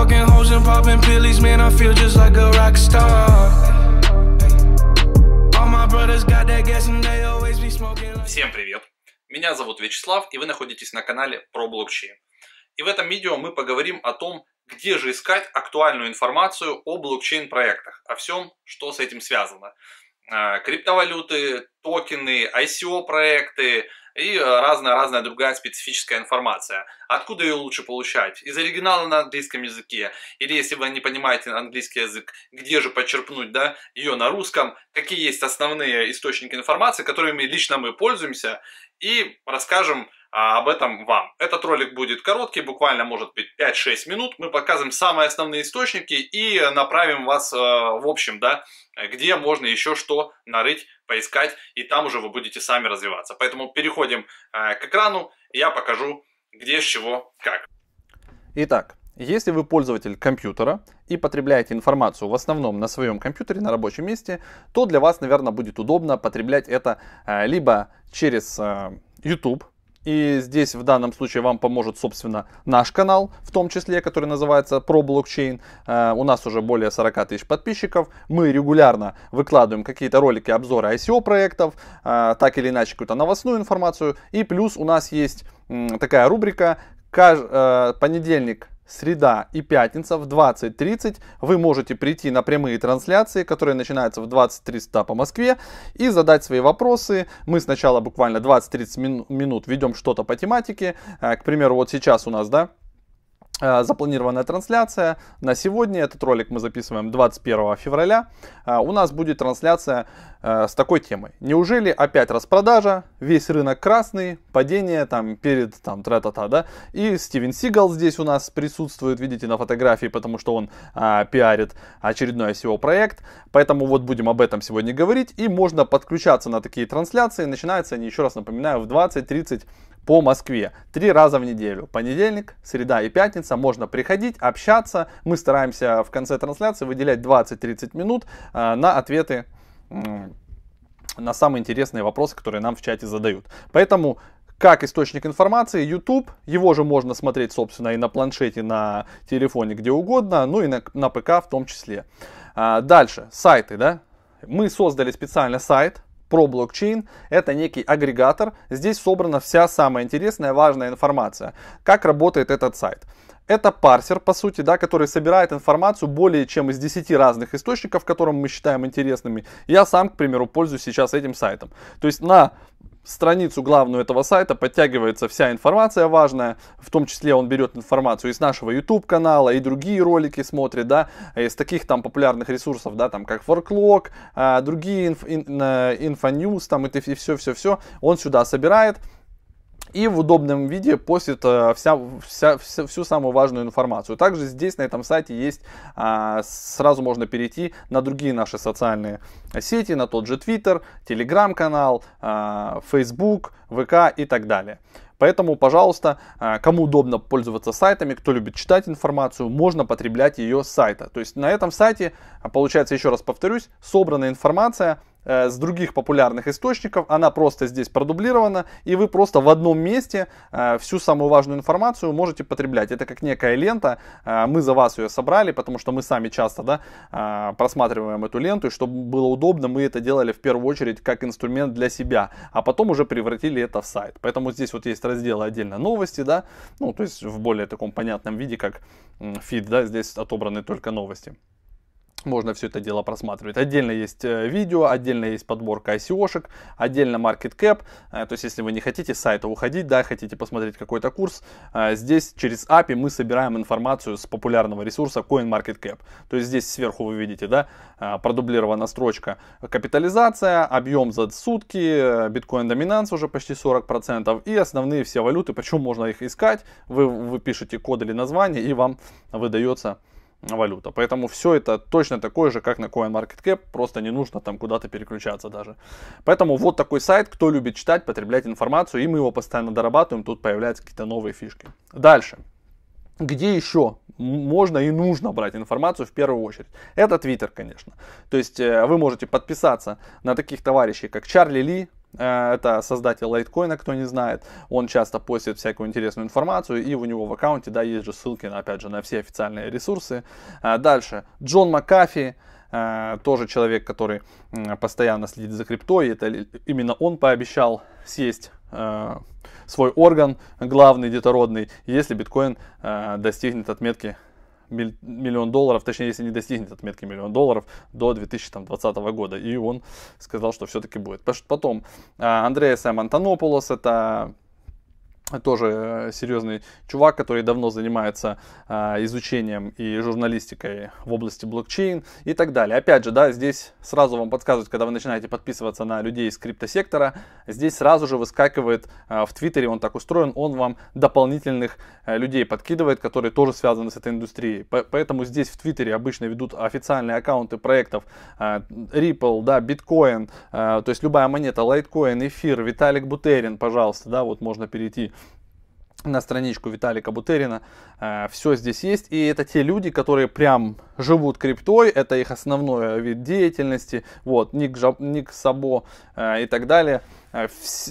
fucking hoes and popping pillies, man, I feel just like a rock star. Всем привет! Меня зовут Вячеслав, и вы находитесь на канале про блокчейн. И в этом видео мы поговорим о том, где же искать актуальную информацию о блокчейн-проектах, о всем, что с этим связано. Э, криптовалюты, токены, ICO-проекты и разная-разная э, другая специфическая информация. Откуда ее лучше получать? Из оригинала на английском языке? Или если вы не понимаете английский язык, где же почерпнуть да, ее на русском? Какие есть основные источники информации, которыми лично мы пользуемся? И расскажем, а, об этом вам. Этот ролик будет короткий, буквально может быть 5-6 минут. Мы показываем самые основные источники и направим вас, э, в общем, да, где можно еще что нарыть, поискать, и там уже вы будете сами развиваться. Поэтому переходим э, к экрану, я покажу, где, с чего, как. Итак, если вы пользователь компьютера и потребляете информацию в основном на своем компьютере, на рабочем месте, то для вас, наверное, будет удобно потреблять это э, либо через э, YouTube, и здесь в данном случае вам поможет, собственно, наш канал, в том числе, который называется Pro Blockchain. Э, у нас уже более 40 тысяч подписчиков. Мы регулярно выкладываем какие-то ролики, обзоры ICO проектов, э, так или иначе какую-то новостную информацию. И плюс у нас есть такая рубрика, э, понедельник среда и пятница в 20.30 вы можете прийти на прямые трансляции, которые начинаются в 20.30 по Москве, и задать свои вопросы. Мы сначала буквально 20-30 минут ведем что-то по тематике. Э, к примеру, вот сейчас у нас, да, Э, запланированная трансляция. На сегодня этот ролик мы записываем 21 февраля. Э, у нас будет трансляция э, с такой темой. Неужели опять распродажа, весь рынок красный, падение там перед там тра-та-та, да? И Стивен Сигал здесь у нас присутствует, видите, на фотографии, потому что он а, пиарит очередной SEO проект. Поэтому вот будем об этом сегодня говорить. И можно подключаться на такие трансляции. Начинаются они, еще раз напоминаю, в 20:30 по Москве. Три раза в неделю. Понедельник, среда и пятница. Можно приходить, общаться. Мы стараемся в конце трансляции выделять 20-30 минут э, на ответы на самые интересные вопросы, которые нам в чате задают. Поэтому как источник информации YouTube. Его же можно смотреть, собственно, и на планшете, на телефоне, где угодно, ну и на, на ПК в том числе. А, дальше, сайты, да. Мы создали специально сайт, про блокчейн. Это некий агрегатор. Здесь собрана вся самая интересная, важная информация. Как работает этот сайт. Это парсер, по сути, да, который собирает информацию более чем из 10 разных источников, которым мы считаем интересными. Я сам, к примеру, пользуюсь сейчас этим сайтом. То есть на страницу главную этого сайта подтягивается вся информация важная, в том числе он берет информацию из нашего YouTube канала, и другие ролики смотрит, да, из таких там популярных ресурсов, да, там как Forklog, а, другие инф, ин, инфоньюз, э, там это все-все-все, он сюда собирает, и в удобном виде постит э, вся, вся, вся, всю самую важную информацию. Также здесь на этом сайте есть, а, сразу можно перейти на другие наши социальные сети, на тот же Twitter, Telegram-канал, Facebook, ВК и так далее. Поэтому, пожалуйста, а, кому удобно пользоваться сайтами, кто любит читать информацию, можно потреблять ее с сайта. То есть на этом сайте, получается, еще раз повторюсь, собрана информация Э, с других популярных источников, она просто здесь продублирована, и вы просто в одном месте э, всю самую важную информацию можете потреблять. Это как некая лента, э, мы за вас ее собрали, потому что мы сами часто да, просматриваем эту ленту, и чтобы было удобно, мы это делали в первую очередь как инструмент для себя, а потом уже превратили это в сайт. Поэтому здесь вот есть разделы отдельно новости, да, ну то есть в более таком понятном виде, как фид, да, здесь отобраны только новости. Можно все это дело просматривать. Отдельно есть э, видео, отдельно есть подборка ICO-шек, отдельно market cap. Э, то есть, если вы не хотите с сайта уходить, да, хотите посмотреть какой-то курс, э, здесь через API мы собираем информацию с популярного ресурса CoinMarketCap. То есть, здесь сверху вы видите, да, продублирована строчка капитализация, объем за сутки, биткоин-доминанс уже почти 40% и основные все валюты, почему можно их искать. Вы, вы пишете код или название и вам выдается валюта. Поэтому все это точно такое же, как на CoinMarketCap, просто не нужно там куда-то переключаться даже. Поэтому вот такой сайт, кто любит читать, потреблять информацию, и мы его постоянно дорабатываем, тут появляются какие-то новые фишки. Дальше. Где еще можно и нужно брать информацию в первую очередь? Это Твиттер, конечно. То есть э, вы можете подписаться на таких товарищей, как Чарли Ли, Э, это создатель лайткоина, кто не знает, он часто постит всякую интересную информацию, и у него в аккаунте, да, есть же ссылки, опять же, на все официальные ресурсы. Э, дальше, Джон Макафи, э, тоже человек, который постоянно следит за криптой, это именно он пообещал съесть свой орган главный детородный, если биткоин достигнет отметки миллион долларов, точнее, если не достигнет отметки миллион долларов до 2020 года. И он сказал, что все-таки будет. Потом а, Андрея Саймонтанопулос, это тоже э, серьезный чувак, который давно занимается а, изучением и журналистикой в области блокчейн и так далее. Опять же, да, здесь сразу вам подсказывают, когда вы начинаете подписываться на людей из криптосектора, здесь сразу же выскакивает а, в Твиттере, он так устроен, он вам дополнительных э, людей подкидывает, которые тоже связаны с этой индустрией. поэтому здесь в Твиттере обычно ведут официальные аккаунты проектов а, Ripple, да, Bitcoin, то есть любая монета, Litecoin, Эфир, Виталик Бутерин, пожалуйста, да, вот можно перейти на страничку Виталика Бутерина. Э, Все здесь есть. И это те люди, которые прям живут криптой. Это их основной э, вид деятельности. Вот, Ник, Жаб, Ник Сабо э, и так далее.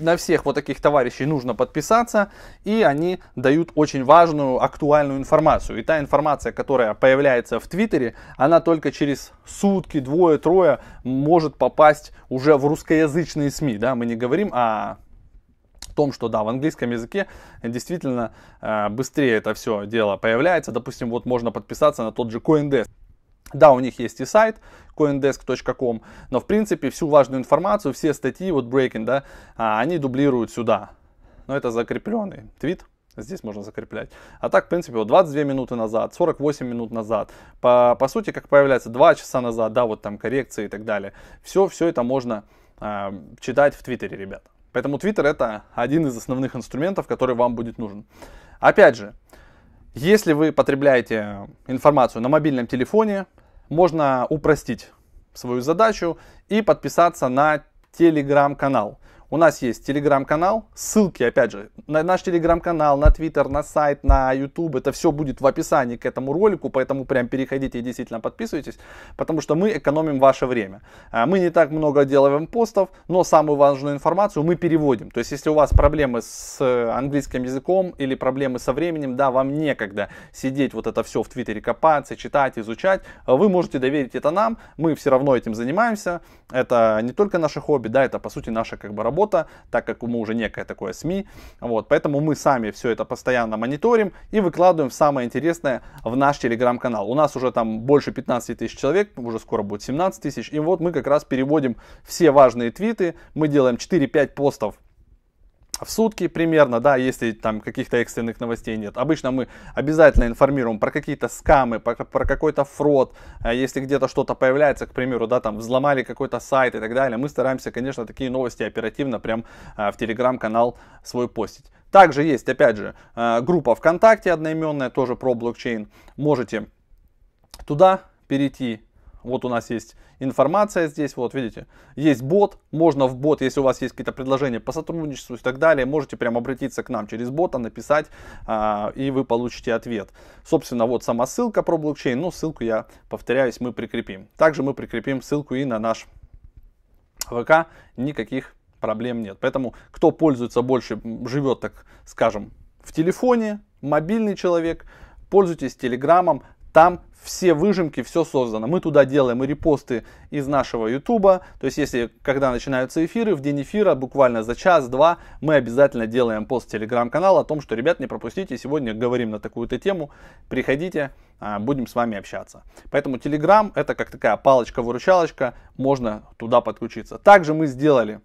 На всех вот таких товарищей нужно подписаться. И они дают очень важную, актуальную информацию. И та информация, которая появляется в Твиттере, она только через сутки, двое-трое может попасть уже в русскоязычные СМИ. Да? Мы не говорим о том, что да, в английском языке действительно э, быстрее это все дело появляется. Допустим, вот можно подписаться на тот же CoinDesk. Да, у них есть и сайт coindesk.com, но в принципе всю важную информацию, все статьи, вот breaking, да, а, они дублируют сюда. Но это закрепленный твит, здесь можно закреплять. А так, в принципе, вот 22 минуты назад, 48 минут назад, по, по сути, как появляется 2 часа назад, да, вот там коррекции и так далее. Все, все это можно э, читать в Твиттере, ребята. Поэтому Twitter это один из основных инструментов, который вам будет нужен. Опять же, если вы потребляете информацию на мобильном телефоне, можно упростить свою задачу и подписаться на телеграм-канал. У нас есть телеграм-канал, ссылки, опять же, на наш телеграм-канал, на твиттер, на сайт, на YouTube, это все будет в описании к этому ролику, поэтому прям переходите и действительно подписывайтесь, потому что мы экономим ваше время. А, мы не так много делаем постов, но самую важную информацию мы переводим. То есть, если у вас проблемы с э, английским языком или проблемы со временем, да, вам некогда сидеть вот это все в твиттере копаться, читать, изучать, а вы можете доверить это нам, мы все равно этим занимаемся, это не только наше хобби, да, это по сути наша как бы работа, работа, так как мы уже некое такое СМИ. Вот, поэтому мы сами все это постоянно мониторим и выкладываем самое интересное в наш телеграм-канал. У нас уже там больше 15 тысяч человек, уже скоро будет 17 тысяч. И вот мы как раз переводим все важные твиты, мы делаем 4-5 постов в сутки примерно, да, если там каких-то экстренных новостей нет. Обычно мы обязательно информируем про какие-то скамы, про, про какой-то фрод, а если где-то что-то появляется, к примеру, да, там взломали какой-то сайт и так далее. Мы стараемся, конечно, такие новости оперативно прям а, в телеграм-канал свой постить. Также есть, опять же, а, группа ВКонтакте одноименная, тоже про блокчейн. Можете туда перейти. Вот у нас есть информация здесь, вот видите, есть бот, можно в бот, если у вас есть какие-то предложения по сотрудничеству и так далее, можете прямо обратиться к нам через бота, написать, а, и вы получите ответ. Собственно, вот сама ссылка про блокчейн, но ну, ссылку я, повторяюсь, мы прикрепим. Также мы прикрепим ссылку и на наш ВК, никаких проблем нет. Поэтому, кто пользуется больше, живет, так скажем, в телефоне, мобильный человек, пользуйтесь Телеграмом, там все выжимки, все создано. Мы туда делаем и репосты из нашего Ютуба. То есть, если когда начинаются эфиры, в день эфира, буквально за час-два, мы обязательно делаем пост в телеграм-канал о том, что, ребят, не пропустите, сегодня говорим на такую-то тему, приходите, а, будем с вами общаться. Поэтому телеграм это как такая палочка-выручалочка, можно туда подключиться. Также мы сделали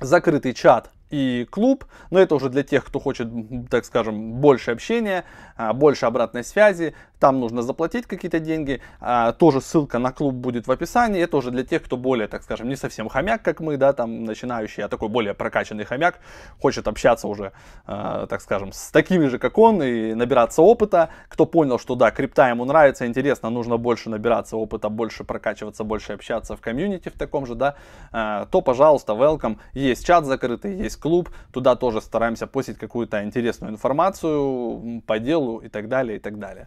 закрытый чат и клуб, но это уже для тех, кто хочет, так скажем, больше общения, а, больше обратной связи там нужно заплатить какие-то деньги, а, тоже ссылка на клуб будет в описании, это уже для тех, кто более, так скажем, не совсем хомяк, как мы, да, там, начинающий, а такой более прокачанный хомяк, хочет общаться уже, а, так скажем, с такими же, как он, и набираться опыта, кто понял, что да, крипта ему нравится, интересно, нужно больше набираться опыта, больше прокачиваться, больше общаться в комьюнити в таком же, да, а, то, пожалуйста, welcome, есть чат закрытый, есть клуб, туда тоже стараемся постить какую-то интересную информацию по делу и так далее, и так далее.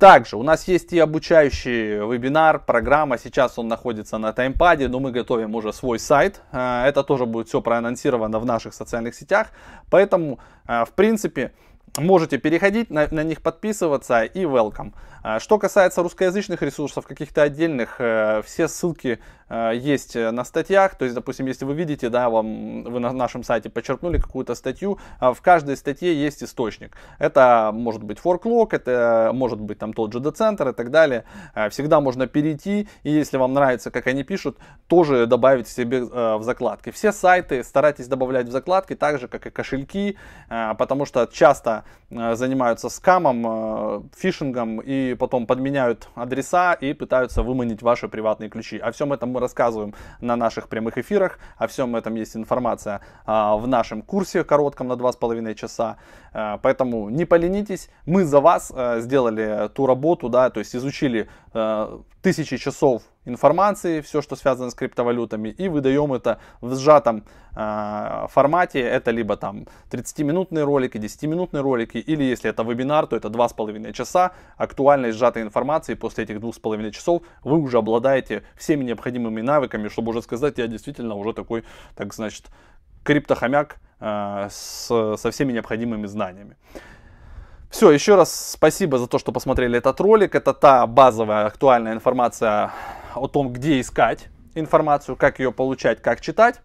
Также у нас есть и обучающий вебинар, программа. Сейчас он находится на таймпаде, но мы готовим уже свой сайт. Э, это тоже будет все проанонсировано в наших социальных сетях. Поэтому, э, в принципе, Можете переходить, на, на них подписываться и welcome. Э, что касается русскоязычных ресурсов, каких-то отдельных, все ссылки Э, есть э, на статьях. То есть, допустим, если вы видите, да, вам вы на нашем сайте подчеркнули какую-то статью, а в каждой статье есть источник. Это может быть форклог, это может быть там тот же децентр и так далее. Э, всегда можно перейти, и если вам нравится, как они пишут, тоже добавить себе в закладки. Все сайты старайтесь добавлять в закладки, так же, как и кошельки, потому что часто занимаются скамом, фишингом и потом подменяют адреса и пытаются выманить ваши приватные ключи. О всем этом мы рассказываем на наших прямых эфирах. О всем этом есть информация а, в нашем курсе коротком на 2,5 часа. Э, поэтому не поленитесь, мы за вас э, сделали ту работу, да, то есть изучили э, тысячи часов информации, все, что связано с криптовалютами, и выдаем это в сжатом э, формате. Это либо там 30-минутные ролики, 10-минутные ролики, или если это вебинар, то это 2,5 часа актуальной сжатой информации. После этих 2,5 часов вы уже обладаете всеми необходимыми навыками, чтобы уже сказать, я действительно уже такой, так значит, криптохомяк э, с, со всеми необходимыми знаниями. Все, еще раз спасибо за то, что посмотрели этот ролик. Это та базовая актуальная информация о том, где искать информацию, как ее получать, как читать.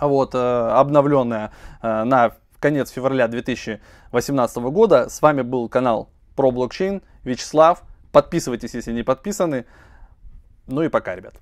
Вот, э, обновленная э, на конец февраля 2018 года. С вами был канал про блокчейн, Вячеслав. Подписывайтесь, если не подписаны. Ну и пока, ребят.